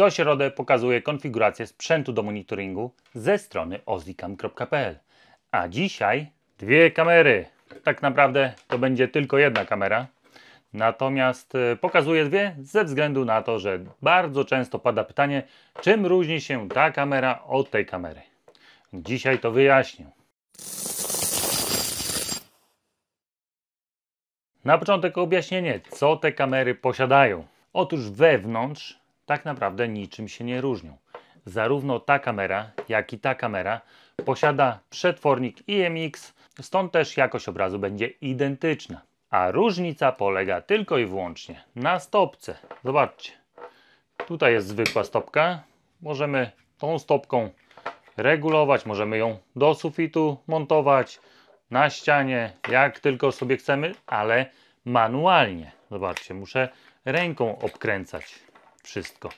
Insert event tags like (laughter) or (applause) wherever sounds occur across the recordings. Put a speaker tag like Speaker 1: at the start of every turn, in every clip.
Speaker 1: Co środę pokazuję konfigurację sprzętu do monitoringu ze strony ozicam.pl. A dzisiaj dwie kamery. Tak naprawdę to będzie tylko jedna kamera. Natomiast e, pokazuję dwie ze względu na to, że bardzo często pada pytanie, czym różni się ta kamera od tej kamery. Dzisiaj to wyjaśnię. Na początek objaśnienie, co te kamery posiadają. Otóż wewnątrz tak naprawdę niczym się nie różnią. Zarówno ta kamera, jak i ta kamera posiada przetwornik IMX, stąd też jakość obrazu będzie identyczna. A różnica polega tylko i wyłącznie na stopce. Zobaczcie, tutaj jest zwykła stopka. Możemy tą stopką regulować, możemy ją do sufitu montować, na ścianie, jak tylko sobie chcemy, ale manualnie. Zobaczcie, muszę ręką obkręcać wszystko.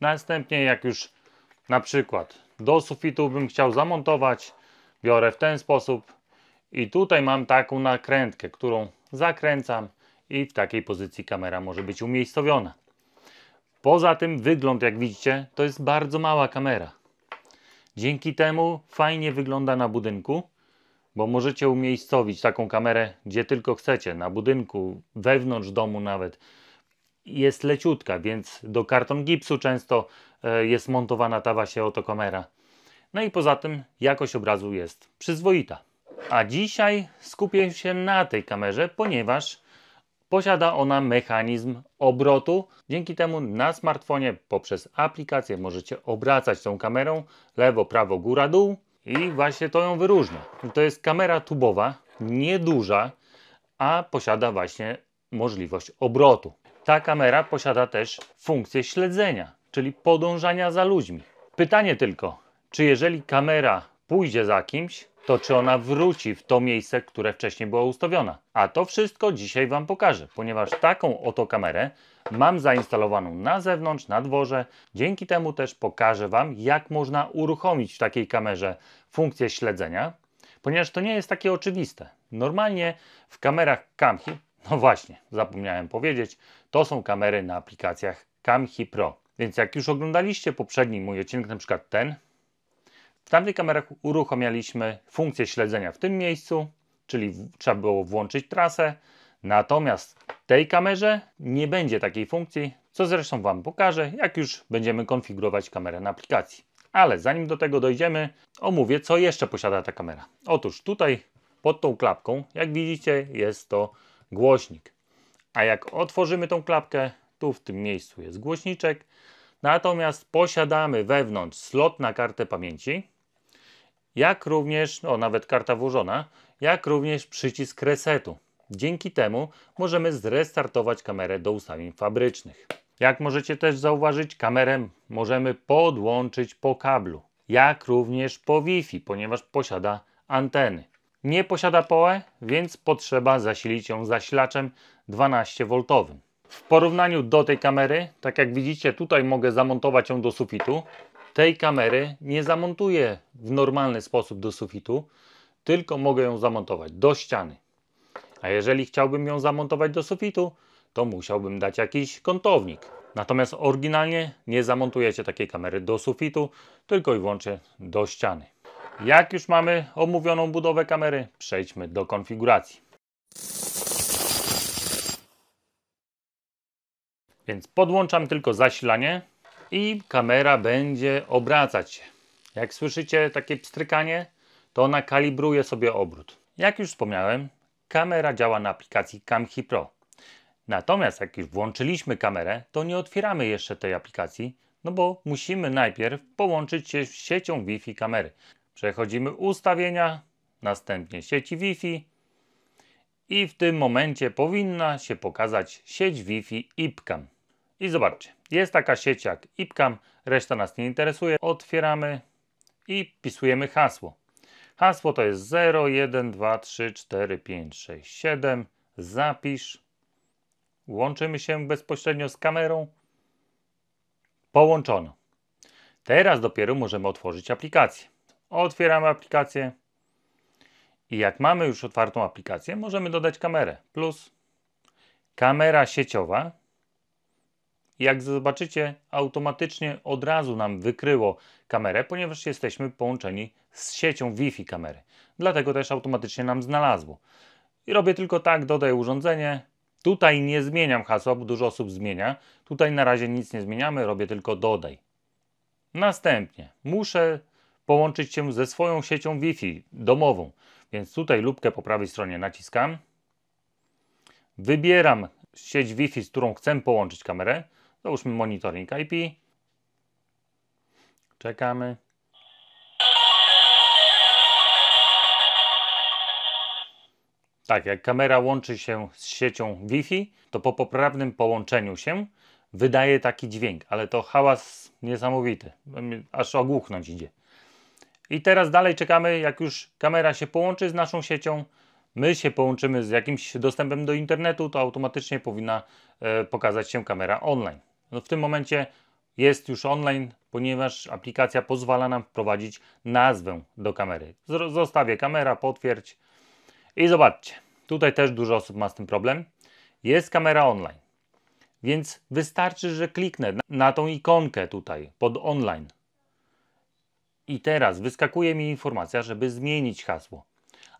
Speaker 1: Następnie jak już na przykład do sufitu bym chciał zamontować, biorę w ten sposób i tutaj mam taką nakrętkę, którą zakręcam i w takiej pozycji kamera może być umiejscowiona. Poza tym wygląd, jak widzicie, to jest bardzo mała kamera. Dzięki temu fajnie wygląda na budynku, bo możecie umiejscowić taką kamerę gdzie tylko chcecie, na budynku, wewnątrz domu nawet jest leciutka, więc do karton gipsu często e, jest montowana ta właśnie otokamera. No i poza tym jakość obrazu jest przyzwoita. A dzisiaj skupię się na tej kamerze, ponieważ posiada ona mechanizm obrotu. Dzięki temu na smartfonie poprzez aplikację możecie obracać tą kamerą lewo, prawo, góra, dół i właśnie to ją wyróżnia. To jest kamera tubowa, nieduża, a posiada właśnie możliwość obrotu. Ta kamera posiada też funkcję śledzenia, czyli podążania za ludźmi. Pytanie tylko, czy jeżeli kamera pójdzie za kimś, to czy ona wróci w to miejsce, które wcześniej była ustawiona. A to wszystko dzisiaj Wam pokażę, ponieważ taką oto kamerę mam zainstalowaną na zewnątrz, na dworze. Dzięki temu też pokażę Wam, jak można uruchomić w takiej kamerze funkcję śledzenia, ponieważ to nie jest takie oczywiste. Normalnie w kamerach Kamhi no właśnie, zapomniałem powiedzieć, to są kamery na aplikacjach Camhi Pro. Więc jak już oglądaliście poprzedni mój odcinek, na przykład ten, w tamtych kamerach uruchomialiśmy funkcję śledzenia w tym miejscu, czyli trzeba było włączyć trasę. Natomiast w tej kamerze nie będzie takiej funkcji, co zresztą Wam pokażę, jak już będziemy konfigurować kamerę na aplikacji. Ale zanim do tego dojdziemy, omówię, co jeszcze posiada ta kamera. Otóż tutaj pod tą klapką, jak widzicie, jest to głośnik. A jak otworzymy tą klapkę, tu w tym miejscu jest głośniczek. Natomiast posiadamy wewnątrz slot na kartę pamięci, jak również, o nawet karta włożona, jak również przycisk resetu. Dzięki temu możemy zrestartować kamerę do ustawień fabrycznych. Jak możecie też zauważyć, kamerę możemy podłączyć po kablu, jak również po Wi-Fi, ponieważ posiada anteny nie posiada POE, więc potrzeba zasilić ją zasilaczem 12V. W porównaniu do tej kamery, tak jak widzicie, tutaj mogę zamontować ją do sufitu. Tej kamery nie zamontuję w normalny sposób do sufitu, tylko mogę ją zamontować do ściany. A jeżeli chciałbym ją zamontować do sufitu, to musiałbym dać jakiś kątownik. Natomiast oryginalnie nie zamontujecie takiej kamery do sufitu, tylko i wyłącznie do ściany. Jak już mamy omówioną budowę kamery, przejdźmy do konfiguracji. Więc podłączam tylko zasilanie i kamera będzie obracać się. Jak słyszycie takie pstrykanie, to ona kalibruje sobie obrót. Jak już wspomniałem, kamera działa na aplikacji Camhi Pro. Natomiast jak już włączyliśmy kamerę, to nie otwieramy jeszcze tej aplikacji, no bo musimy najpierw połączyć się z siecią Wi-Fi kamery. Przechodzimy ustawienia, następnie sieci Wi-Fi i w tym momencie powinna się pokazać sieć Wi-Fi IPCAM. I zobaczcie, jest taka sieć jak IPCAM, reszta nas nie interesuje. Otwieramy i wpisujemy hasło. Hasło to jest 0, 1, 2, 3, 4, 5, 6, 7. Zapisz. Łączymy się bezpośrednio z kamerą. Połączono. Teraz dopiero możemy otworzyć aplikację. Otwieramy aplikację. I jak mamy już otwartą aplikację, możemy dodać kamerę. Plus kamera sieciowa. Jak zobaczycie, automatycznie od razu nam wykryło kamerę, ponieważ jesteśmy połączeni z siecią Wi-Fi kamery. Dlatego też automatycznie nam znalazło. I robię tylko tak, dodaję urządzenie. Tutaj nie zmieniam hasła, bo dużo osób zmienia. Tutaj na razie nic nie zmieniamy, robię tylko dodaj. Następnie muszę połączyć się ze swoją siecią Wi-Fi domową. Więc tutaj lubkę po prawej stronie naciskam. Wybieram sieć Wi-Fi, z którą chcę połączyć kamerę. Załóżmy monitoring IP. Czekamy. Tak, jak kamera łączy się z siecią Wi-Fi, to po poprawnym połączeniu się wydaje taki dźwięk, ale to hałas niesamowity, aż ogłuchnąć idzie. I teraz dalej czekamy, jak już kamera się połączy z naszą siecią, my się połączymy z jakimś dostępem do internetu, to automatycznie powinna e, pokazać się kamera online. No w tym momencie jest już online, ponieważ aplikacja pozwala nam wprowadzić nazwę do kamery. Zostawię kamera, potwierdź i zobaczcie. Tutaj też dużo osób ma z tym problem. Jest kamera online, więc wystarczy, że kliknę na tą ikonkę tutaj pod online i teraz wyskakuje mi informacja, żeby zmienić hasło.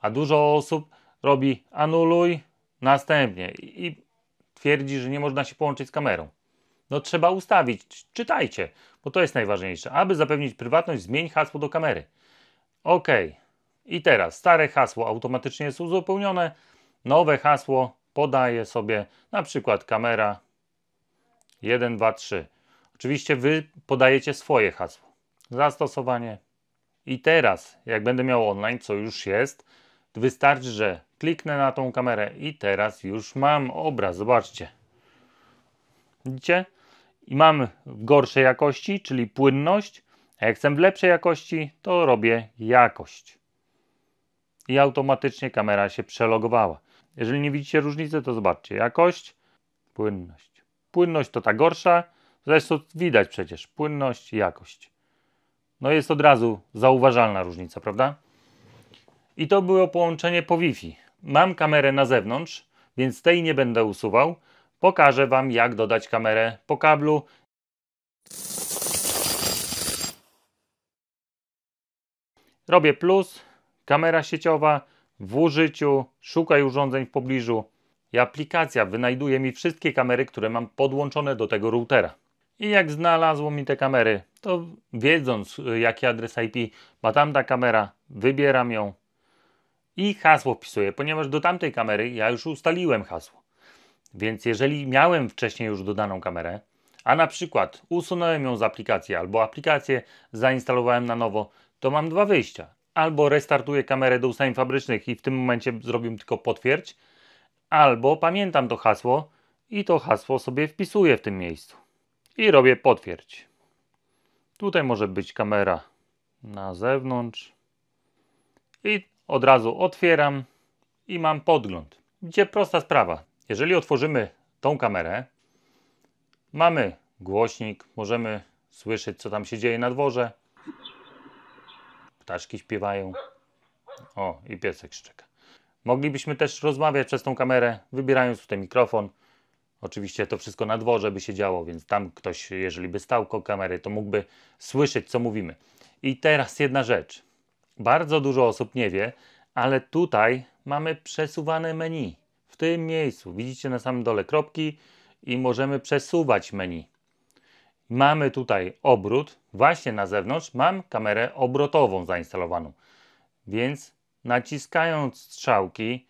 Speaker 1: A dużo osób robi anuluj, następnie i twierdzi, że nie można się połączyć z kamerą. No trzeba ustawić, czytajcie, bo to jest najważniejsze. Aby zapewnić prywatność, zmień hasło do kamery. OK. I teraz stare hasło automatycznie jest uzupełnione. Nowe hasło podaję sobie na przykład kamera 1, 2, 3. Oczywiście Wy podajecie swoje hasło zastosowanie. I teraz, jak będę miał online, co już jest, wystarczy, że kliknę na tą kamerę i teraz już mam obraz. Zobaczcie. Widzicie? I mam w gorszej jakości, czyli płynność, a jak chcę w lepszej jakości, to robię jakość. I automatycznie kamera się przelogowała. Jeżeli nie widzicie różnicy, to zobaczcie. Jakość, płynność. Płynność to ta gorsza, zresztą widać przecież. Płynność, jakość no jest od razu zauważalna różnica, prawda? I to było połączenie po Wi-Fi. Mam kamerę na zewnątrz, więc tej nie będę usuwał. Pokażę Wam, jak dodać kamerę po kablu. Robię plus, kamera sieciowa, w użyciu, szukaj urządzeń w pobliżu i aplikacja wynajduje mi wszystkie kamery, które mam podłączone do tego routera. I jak znalazło mi te kamery, to wiedząc y, jaki adres IP ma tamta kamera, wybieram ją i hasło wpisuję, ponieważ do tamtej kamery ja już ustaliłem hasło. Więc jeżeli miałem wcześniej już dodaną kamerę, a na przykład usunąłem ją z aplikacji albo aplikację zainstalowałem na nowo, to mam dwa wyjścia. Albo restartuję kamerę do ustawień fabrycznych i w tym momencie zrobię tylko potwierdź, albo pamiętam to hasło i to hasło sobie wpisuję w tym miejscu i robię potwierdź. Tutaj może być kamera na zewnątrz i od razu otwieram i mam podgląd. Gdzie prosta sprawa. Jeżeli otworzymy tą kamerę, mamy głośnik, możemy słyszeć co tam się dzieje na dworze. Ptaszki śpiewają. O, i piesek szczeka. Moglibyśmy też rozmawiać przez tą kamerę, wybierając tutaj mikrofon. Oczywiście to wszystko na dworze by się działo, więc tam ktoś, jeżeli by stał koło kamery, to mógłby słyszeć, co mówimy. I teraz jedna rzecz. Bardzo dużo osób nie wie, ale tutaj mamy przesuwane menu. W tym miejscu widzicie na samym dole kropki i możemy przesuwać menu. Mamy tutaj obrót. Właśnie na zewnątrz mam kamerę obrotową zainstalowaną. Więc naciskając strzałki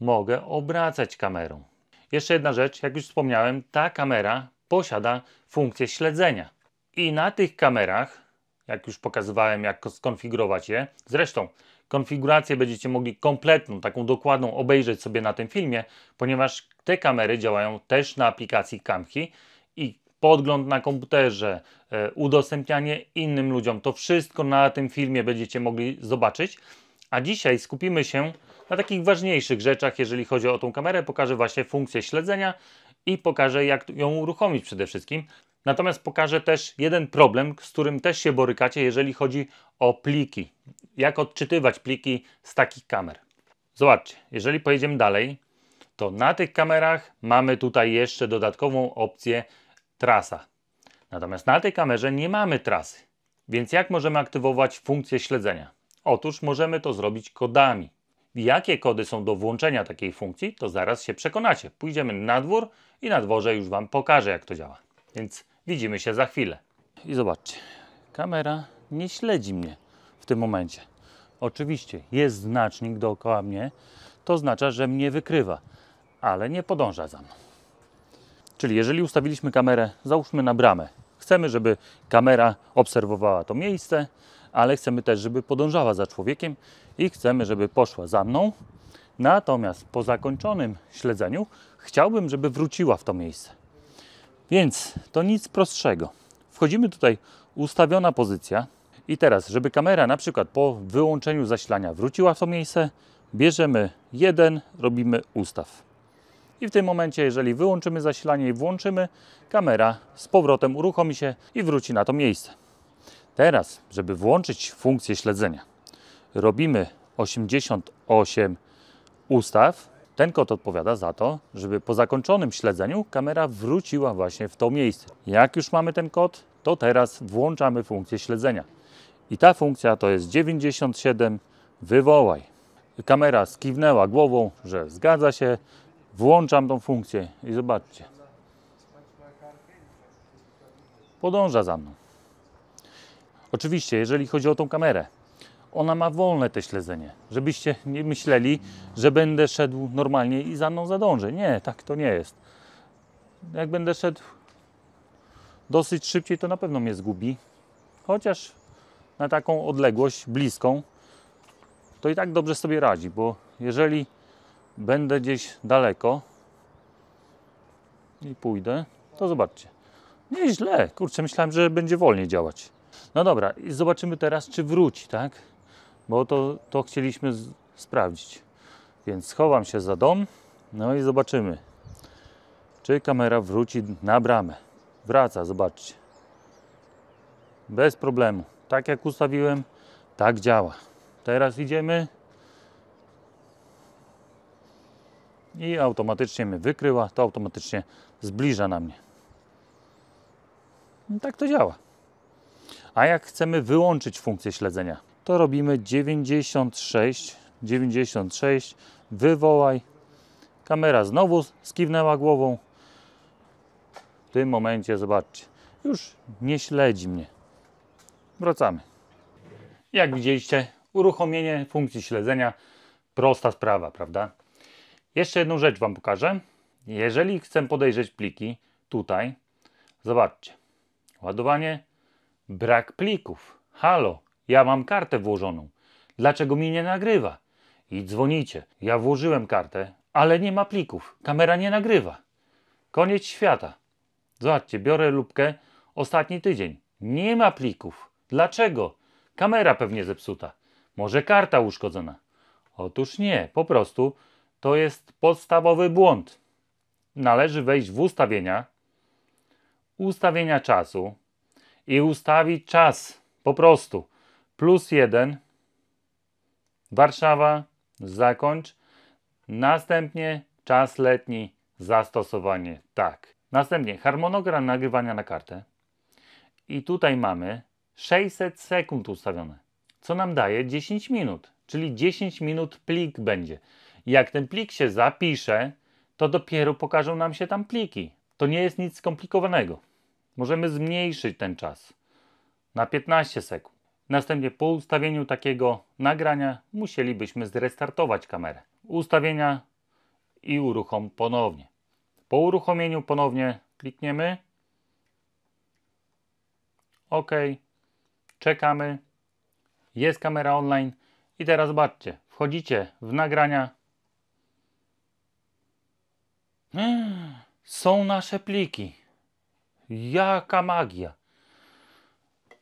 Speaker 1: mogę obracać kamerą. Jeszcze jedna rzecz, jak już wspomniałem, ta kamera posiada funkcję śledzenia. I na tych kamerach, jak już pokazywałem, jak skonfigurować je, zresztą konfigurację będziecie mogli kompletną, taką dokładną obejrzeć sobie na tym filmie, ponieważ te kamery działają też na aplikacji Kamki i podgląd na komputerze, e, udostępnianie innym ludziom, to wszystko na tym filmie będziecie mogli zobaczyć. A dzisiaj skupimy się na takich ważniejszych rzeczach, jeżeli chodzi o tą kamerę, pokażę właśnie funkcję śledzenia i pokażę jak ją uruchomić przede wszystkim. Natomiast pokażę też jeden problem, z którym też się borykacie, jeżeli chodzi o pliki. Jak odczytywać pliki z takich kamer. Zobaczcie, jeżeli pojedziemy dalej, to na tych kamerach mamy tutaj jeszcze dodatkową opcję trasa. Natomiast na tej kamerze nie mamy trasy. Więc jak możemy aktywować funkcję śledzenia? Otóż możemy to zrobić kodami. Jakie kody są do włączenia takiej funkcji, to zaraz się przekonacie. Pójdziemy na dwór i na dworze już Wam pokażę, jak to działa. Więc widzimy się za chwilę. I zobaczcie, kamera nie śledzi mnie w tym momencie. Oczywiście jest znacznik dookoła mnie, to oznacza, że mnie wykrywa, ale nie podąża za mną. Czyli jeżeli ustawiliśmy kamerę, załóżmy na bramę, chcemy, żeby kamera obserwowała to miejsce, ale chcemy też, żeby podążała za człowiekiem i chcemy, żeby poszła za mną. Natomiast po zakończonym śledzeniu chciałbym, żeby wróciła w to miejsce. Więc to nic prostszego. Wchodzimy tutaj, ustawiona pozycja. I teraz, żeby kamera na przykład po wyłączeniu zasilania wróciła w to miejsce, bierzemy jeden, robimy ustaw. I w tym momencie, jeżeli wyłączymy zasilanie i włączymy, kamera z powrotem uruchomi się i wróci na to miejsce. Teraz, żeby włączyć funkcję śledzenia, robimy 88 ustaw. Ten kod odpowiada za to, żeby po zakończonym śledzeniu kamera wróciła właśnie w to miejsce. Jak już mamy ten kod, to teraz włączamy funkcję śledzenia. I ta funkcja to jest 97 wywołaj. Kamera skiwnęła głową, że zgadza się. Włączam tą funkcję i zobaczcie. Podąża za mną. Oczywiście, jeżeli chodzi o tą kamerę, ona ma wolne te śledzenie, żebyście nie myśleli, że będę szedł normalnie i za mną zadążę. Nie, tak to nie jest. Jak będę szedł dosyć szybciej, to na pewno mnie zgubi. Chociaż na taką odległość bliską, to i tak dobrze sobie radzi, bo jeżeli będę gdzieś daleko i pójdę, to zobaczcie. Nieźle, kurczę, myślałem, że będzie wolniej działać. No dobra, i zobaczymy teraz, czy wróci, tak? Bo to, to chcieliśmy sprawdzić. Więc schowam się za dom, no i zobaczymy, czy kamera wróci na bramę. Wraca, zobaczcie. Bez problemu. Tak jak ustawiłem, tak działa. Teraz idziemy. i automatycznie mnie wykryła, to automatycznie zbliża na mnie. I no tak to działa. A jak chcemy wyłączyć funkcję śledzenia, to robimy 96, 96, wywołaj. Kamera znowu skiwnęła głową. W tym momencie, zobaczcie, już nie śledzi mnie. Wracamy. Jak widzieliście, uruchomienie funkcji śledzenia, prosta sprawa, prawda? Jeszcze jedną rzecz Wam pokażę. Jeżeli chcę podejrzeć pliki, tutaj, zobaczcie, ładowanie, Brak plików. Halo, ja mam kartę włożoną. Dlaczego mi nie nagrywa? I dzwonicie. Ja włożyłem kartę, ale nie ma plików. Kamera nie nagrywa. Koniec świata. Zobaczcie, biorę lubkę ostatni tydzień. Nie ma plików. Dlaczego? Kamera pewnie zepsuta. Może karta uszkodzona. Otóż nie, po prostu to jest podstawowy błąd. Należy wejść w ustawienia, ustawienia czasu, i ustawić czas. Po prostu. Plus jeden. Warszawa, zakończ. Następnie czas letni, zastosowanie, tak. Następnie harmonogram nagrywania na kartę. I tutaj mamy 600 sekund ustawione, co nam daje 10 minut, czyli 10 minut plik będzie. Jak ten plik się zapisze, to dopiero pokażą nam się tam pliki. To nie jest nic skomplikowanego możemy zmniejszyć ten czas na 15 sekund. Następnie po ustawieniu takiego nagrania musielibyśmy zrestartować kamerę. Ustawienia i uruchom ponownie. Po uruchomieniu ponownie klikniemy OK. Czekamy. Jest kamera online. I teraz zobaczcie. Wchodzicie w nagrania. (gasps) Są nasze pliki. Jaka magia!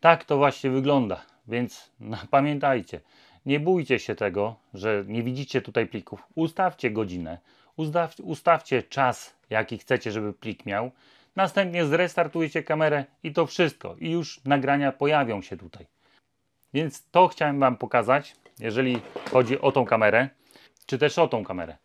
Speaker 1: Tak to właśnie wygląda, więc (laughs) no, pamiętajcie, nie bójcie się tego, że nie widzicie tutaj plików. Ustawcie godzinę, ustaw, ustawcie czas, jaki chcecie, żeby plik miał. Następnie zrestartujcie kamerę i to wszystko. I już nagrania pojawią się tutaj. Więc to chciałem Wam pokazać, jeżeli chodzi o tą kamerę, czy też o tą kamerę.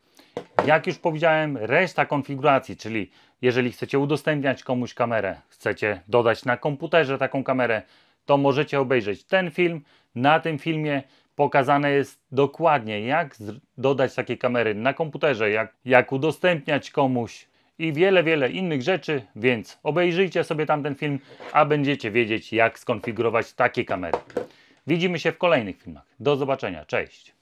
Speaker 1: Jak już powiedziałem, reszta konfiguracji, czyli jeżeli chcecie udostępniać komuś kamerę, chcecie dodać na komputerze taką kamerę, to możecie obejrzeć ten film. Na tym filmie pokazane jest dokładnie, jak dodać takie kamery na komputerze, jak, jak udostępniać komuś i wiele, wiele innych rzeczy, więc obejrzyjcie sobie tamten film, a będziecie wiedzieć, jak skonfigurować takie kamery. Widzimy się w kolejnych filmach. Do zobaczenia, cześć!